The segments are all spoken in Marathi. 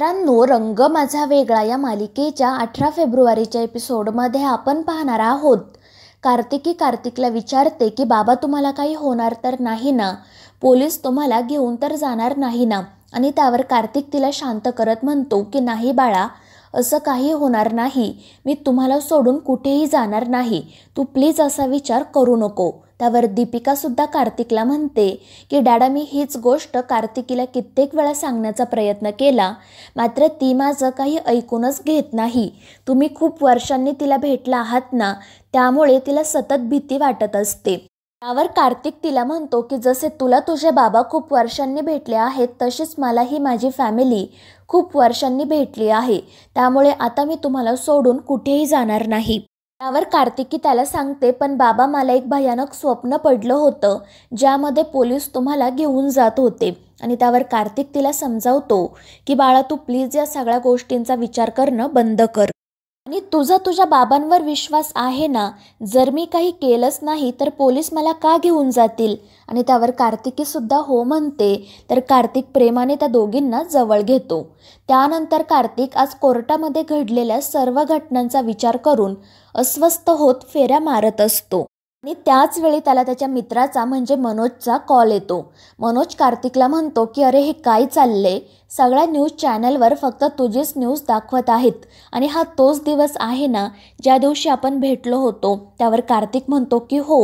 मित्रांनो रंग माझा वेगळा या मालिकेच्या अठरा फेब्रुवारीच्या एपिसोडमध्ये आपण पाहणार आहोत कार्तिकी कार्तिकला विचारते की बाबा तुम्हाला काही होणार तर नाही ना पोलीस तुम्हाला घेऊन तर जाणार नाही ना आणि त्यावर कार्तिक तिला शांत करत म्हणतो की नाही बाळा असं काही होणार नाही मी तुम्हाला सोडून कुठेही जाणार नाही तू प्लीज असा विचार करू नको त्यावर दीपिकासुद्धा कार्तिकला म्हणते की डॅडा मी हीच गोष्ट कार्तिकीला कित्येक वेळा सांगण्याचा प्रयत्न केला मात्र ती माझं काही ऐकूनच घेत नाही तुम्ही खूप वर्षांनी तिला भेटला आहात ना त्यामुळे तिला सतत भीती वाटत असते त्यावर कार्तिक तिला म्हणतो की जसे तुला तुझे बाबा खूप वर्षांनी भेटले आहेत तशीच मला ही माझी फॅमिली खूप वर्षांनी भेटली आहे त्यामुळे आता मी तुम्हाला सोडून कुठेही जाणार नाही त्यावर कार्तिकी त्याला सांगते पण बाबा मला एक भयानक स्वप्न पडलं होतं ज्यामध्ये पोलीस तुम्हाला घेऊन जात होते आणि त्यावर कार्तिक तिला समजावतो की बाळा तू प्लीज या सगळ्या गोष्टींचा विचार करणं बंद कर आणि तुझा तुझ्या बाबांवर विश्वास आहे ना जर मी काही केलंच नाही तर पोलीस मला का घेऊन जातील आणि त्यावर कार्तिकीसुद्धा हो म्हणते तर कार्तिक प्रेमाने त्या दोघींना जवळ घेतो त्यानंतर कार्तिक आज कोर्टामध्ये घडलेल्या सर्व घटनांचा विचार करून अस्वस्थ होत फेऱ्या मारत असतो आणि वेळी त्याला त्याच्या मित्राचा म्हणजे मनोजचा कॉल येतो मनोज कार्तिकला म्हणतो की अरे हे काय चालले सगळ्या न्यूज चॅनलवर फक्त तुझीच न्यूज दाखवत आहेत आणि हा तोच दिवस आहे ना ज्या दिवशी आपण भेटलो होतो त्यावर कार्तिक म्हणतो की हो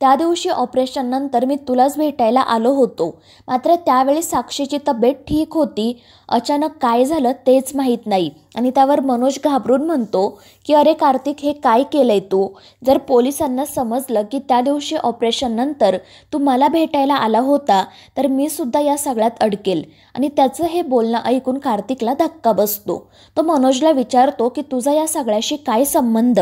त्या दिवशी ऑपरेशननंतर मी तुलाच भेटायला आलो होतो मात्र त्यावेळी साक्षीची तब्येत ठीक होती अचानक काय झालं तेच माहीत नाही आणि त्यावर मनोज घाबरून म्हणतो की अरे कार्तिक हे काय केलंय तू जर पोलिसांना समजलं की त्या दिवशी ऑपरेशननंतर तू मला भेटायला आला होता तर मी सुद्धा या सगळ्यात अडकेल आणि त्याचं हे बोलणं ऐकून कार्तिकला धक्का बसतो तो मनोजला विचारतो की तुझा या सगळ्याशी काय संबंध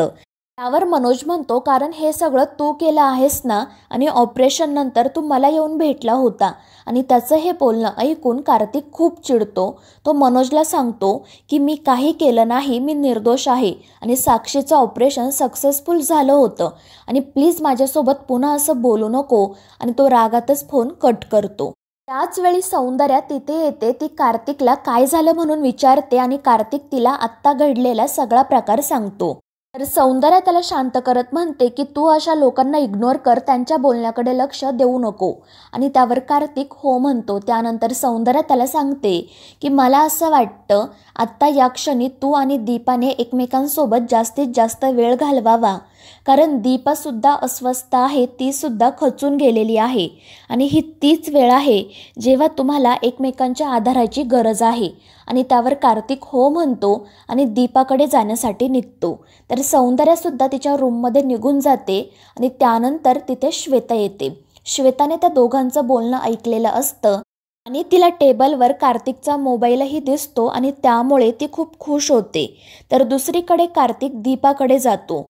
त्यावर मनोज म्हणतो कारण हे सगळं तू केलं आहेस ना आणि ऑपरेशननंतर तू मला येऊन भेटला होता आणि त्याचं हे बोलणं ऐकून कार्तिक खूप चिडतो तो मनोजला सांगतो की मी काही केलं नाही मी निर्दोष आहे आणि साक्षीचं ऑपरेशन सक्सेसफुल झालं होतं आणि प्लीज माझ्यासोबत पुन्हा असं बोलू नको आणि तो रागातच फोन कट करतो त्याच वेळी सौंदर्या तिथे येते ती कार्तिकला काय झालं म्हणून विचारते आणि कार्तिक तिला आत्ता घडलेला सगळा प्रकार सांगतो तर सौंदर्या त्याला शांत करत म्हणते की तू अशा लोकांना इग्नोर कर त्यांच्या बोलण्याकडे लक्ष देऊ नको आणि त्यावर कार्तिक हो म्हणतो त्यानंतर सौंदर्या त्याला सांगते की मला असं वाटतं आत्ता या क्षणी तू आणि दीपाने एकमेकांसोबत जास्तीत जास्त वेळ घालवावा कारण सुद्धा अस्वस्थ आहे ती सुद्धा खचून गेलेली आहे आणि ही तीच वेळ आहे जेव्हा तुम्हाला एकमेकांच्या आधाराची गरज आहे आणि त्यावर कार्तिक हो म्हणतो आणि दीपाकडे जाण्यासाठी निघतो तर सौंदर्यासुद्धा तिच्या रूममध्ये निघून जाते आणि त्यानंतर तिथे श्वेता येते श्वेताने त्या दोघांचं बोलणं ऐकलेलं असतं आणि तिला टेबलवर कार्तिकचा मोबाईलही दिसतो आणि त्यामुळे ती खूप खुश होते तर दुसरीकडे कार्तिक दीपाकडे जातो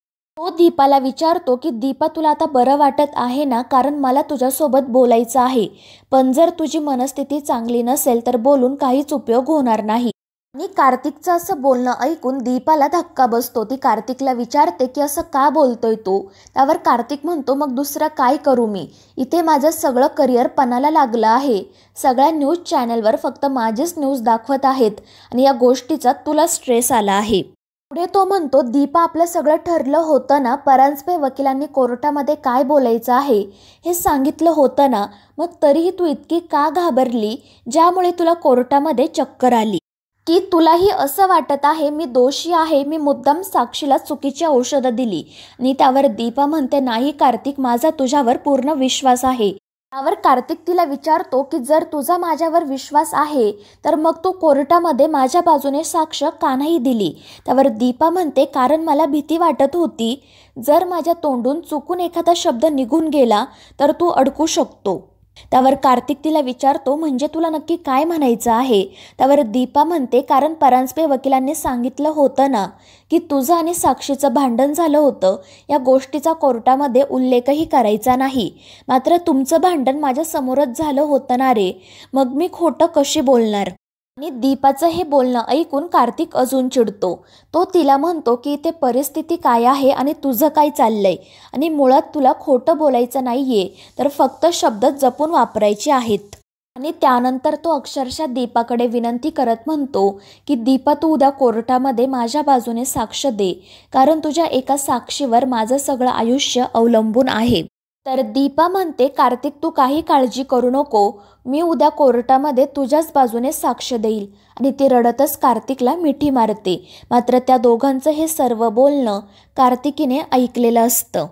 तो दीपाला विचारतो की दीपा तुला आता बरं वाटत आहे ना कारण मला तुझ्यासोबत बोलायचं आहे पण जर तुझी मनस्थिती चांगली नसेल तर बोलून काहीच उपयोग होणार नाही आणि कार्तिकचं असं बोलणं ऐकून दीपाला धक्का बसतो ती कार्तिकला विचारते की असं का बोलतोय तू त्यावर कार्तिक म्हणतो मग दुसरं काय करू मी इथे माझं सगळं करिअर पणाला लागलं आहे सगळ्या न्यूज चॅनलवर फक्त माझेच न्यूज दाखवत आहेत आणि या गोष्टीचा तुला स्ट्रेस आला आहे पुढे तो म्हणतो दीपा आपलं सगळं ठरलं होतं ना परांजपे वकिलांनी कोर्टामध्ये काय बोलायचं आहे हे सांगितलं होतं ना मग तरीही तू इतकी का घाबरली ज्यामुळे तुला कोर्टामध्ये चक्कर आली की तुलाही असं वाटत आहे मी दोषी आहे मी मुद्दाम साक्षीला चुकीची औषधं दिली आणि त्यावर दीपा म्हणते नाही कार्तिक माझा तुझ्यावर पूर्ण विश्वास आहे त्यावर कार्तिक तिला विचारतो की जर तुझा माझ्यावर विश्वास आहे तर मग तू कोर्टामध्ये माझ्या बाजूने साक्ष का नाही दिली त्यावर दीपा म्हणते कारण मला भीती वाटत होती जर माझ्या तोंडून चुकून एखादा शब्द निघून गेला तर तू अडकू शकतो त्यावर कार्तिक तिला विचारतो म्हणजे तुला नक्की काय म्हणायचं आहे त्यावर दीपा म्हणते कारण परांजपे वकिलांनी सांगितलं होतं ना की तुझं आणि साक्षीचं भांडण झालं होतं या गोष्टीचा कोर्टामध्ये उल्लेखही करायचा नाही मात्र तुमचं भांडण माझ्या समोरच झालं होतं ना रे मग मी खोटं कशी बोलणार आणि दीपाचं हे बोलणं ऐकून कार्तिक अजून चिडतो तो तिला म्हणतो की इथे परिस्थिती काय आहे आणि तुझं काय चाललंय आणि मुळात तुला खोटं बोलायचं नाहीये तर फक्त शब्द जपून वापरायचे आहेत आणि त्यानंतर तो अक्षरशः दीपाकडे विनंती करत म्हणतो की दीपा तू उद्या कोर्टामध्ये माझ्या बाजूने साक्ष दे कारण तुझ्या एका साक्षीवर माझं सगळं आयुष्य अवलंबून आहे तर दीपा म्हणते कार्तिक तू काही काळजी करू नको मी उद्या कोर्टामध्ये तुझ्याच बाजूने साक्ष देईल आणि ती रडतच कार्तिकला मिठी मारते मात्र त्या दोघांचं हे सर्व बोलणं कार्तिकीने ऐकलेलं असतं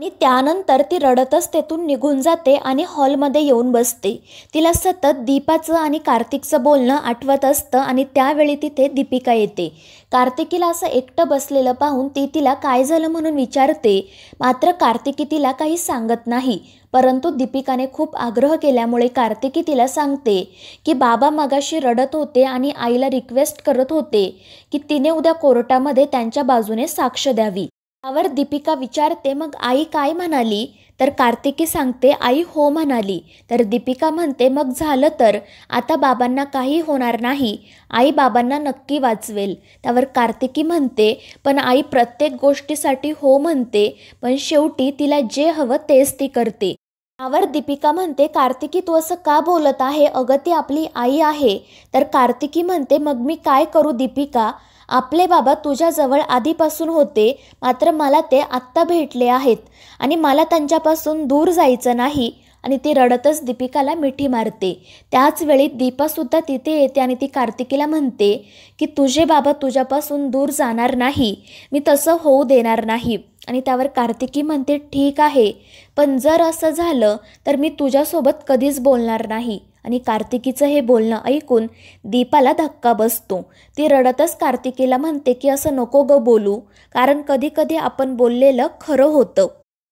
आणि त्यानंतर ती रडतच तेथून निघून जाते आणि हॉलमध्ये येऊन बसते तिला सतत दीपाचं आणि कार्तिकचं बोलणं आठवत असतं आणि त्यावेळी तिथे दीपिका येते कार्तिकीला असं एकटं बसलेलं पाहून ती तिला काय झालं म्हणून विचारते मात्र कार्तिकी तिला काही सांगत नाही परंतु दीपिकाने खूप आग्रह केल्यामुळे कार्तिकी तिला सांगते की बाबा मगाशी रडत होते आणि आईला रिक्वेस्ट करत होते की तिने उद्या कोर्टामध्ये त्यांच्या बाजूने साक्ष द्यावी त्यावर दीपिका विचारते मग आई काय म्हणाली तर कार्तिकी सांगते आई हो म्हणाली तर दीपिका म्हणते मग झालं तर आता बाबांना काही होणार नाही आई बाबांना नक्की वाचवेल त्यावर कार्तिकी म्हणते पण आई प्रत्येक गोष्टीसाठी हो म्हणते पण शेवटी तिला जे हवं तेच ती करते त्यावर दीपिका म्हणते कार्तिकी तू असं का बोलत आहे अगती आपली आई आहे तर कार्तिकी म्हणते मग मी काय करू दीपिका आपले बाबा तुझ्याजवळ आधीपासून होते मात्र मला ते आत्ता भेटले आहेत आणि मला त्यांच्यापासून दूर जायचं नाही आणि ती रडतच दीपिकाला मिठी मारते त्याच वेळी दीपासुद्धा तिथे येते आणि ती कार्तिकीला म्हणते की तुझे बाबा तुझ्यापासून दूर जाणार नाही मी तसं होऊ देणार नाही आणि त्यावर कार्तिकी म्हणते ठीक आहे पण जर असं झालं तर मी तुझ्यासोबत कधीच बोलणार नाही आणि कार्तिकीचं हे बोलणं ऐकून दीपाला धक्का बसतो ती रडतच कार्तिकीला म्हणते की असं नको ग बोलू कारण कधीकधी आपण बोललेलं खरं होतं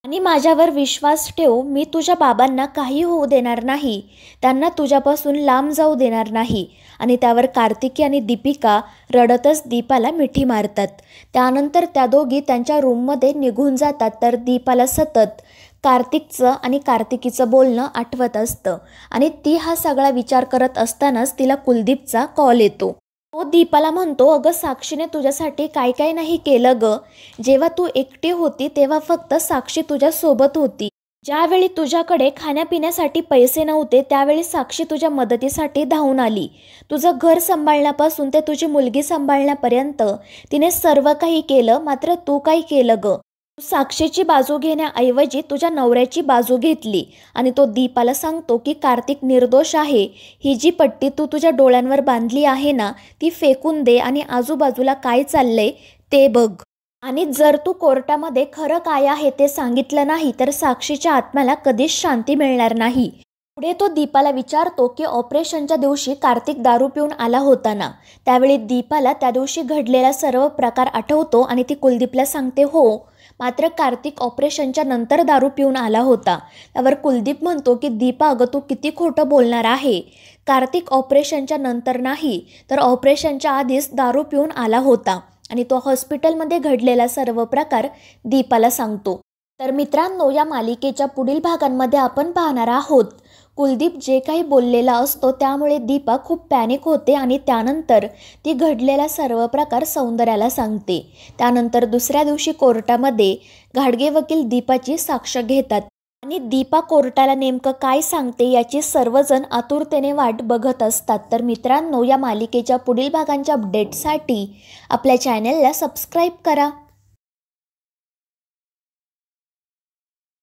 आणि माझ्यावर विश्वास ठेव मी तुझ्या बाबांना काही होऊ देणार नाही त्यांना तुझ्यापासून लांब जाऊ देणार नाही आणि त्यावर कार्तिकी आणि दीपिका रडतच दीपाला मिठी मारतात त्यानंतर त्या दोघी त्यांच्या रूममध्ये निघून जातात तर दीपाला सतत कार्तिकचं आणि कार्तिकीचं बोलणं आठवत असतं आणि ती हा सगळा विचार करत असतानाच तिला कुलदीपचा कॉल येतो तो दीपाला म्हणतो अगं साक्षीने तुझ्यासाठी काय काय नाही केलं ग जेव्हा तू एकटी होती तेव्हा फक्त साक्षी तुझ्यासोबत होती ज्यावेळी तुझ्याकडे खाण्यापिण्यासाठी पैसे नव्हते त्यावेळी साक्षी तुझ्या मदतीसाठी धावून आली तुझं घर सांभाळण्यापासून ते तुझी मुलगी सांभाळण्यापर्यंत तिने सर्व काही केलं मात्र तू काही केलं ग तू साक्षीची बाजू घेण्याऐवजी तुझ्या नवऱ्याची बाजू घेतली आणि तो दीपाला सांगतो की कार्तिक निर्दोष आहे ही जी पट्टी तू तुझ्या डोळ्यांवर बांधली आहे ना ती फेकून दे आणि आजूबाजूला काय चाललंय ते बघ आणि जर तू कोर्टामध्ये खरं काय आहे ते सांगितलं नाही तर साक्षीच्या आत्म्याला कधीच शांती मिळणार नाही पुढे तो दीपाला विचारतो की ऑपरेशनच्या दिवशी कार्तिक दारू पिऊन आला होता ना त्यावेळी दीपाला त्या दिवशी घडलेला सर्व प्रकार आठवतो आणि ती कुलदीपला सांगते हो मात्र कार्तिक ऑपरेशनच्या नंतर दारू पिऊन आला होता त्यावर कुलदीप म्हणतो की दीपा अगं तू किती खोटं बोलणार आहे कार्तिक ऑपरेशनच्या नंतर नाही तर ऑपरेशनच्या आधीच दारू पिऊन आला होता आणि तो हॉस्पिटलमध्ये घडलेला सर्व प्रकार दीपाला सांगतो तर मित्रांनो या मालिकेच्या पुढील भागांमध्ये आपण पाहणार आहोत कुलदीप जे काही बोललेला असतो त्यामुळे दीपा खूप पॅनिक होते आणि त्यानंतर ती घडलेला सर्व प्रकार सौंदर्याला सांगते त्यानंतर दुसऱ्या दिवशी कोर्टामध्ये घाडगे वकील दीपाची साक्ष घेतात आणि दीपा कोर्टाला नेमकं काय सांगते याची सर्वजण आतुरतेने वाट बघत असतात तर मित्रांनो या मालिकेच्या पुढील भागांच्या अपडेटसाठी आपल्या चॅनलला सबस्क्राईब करा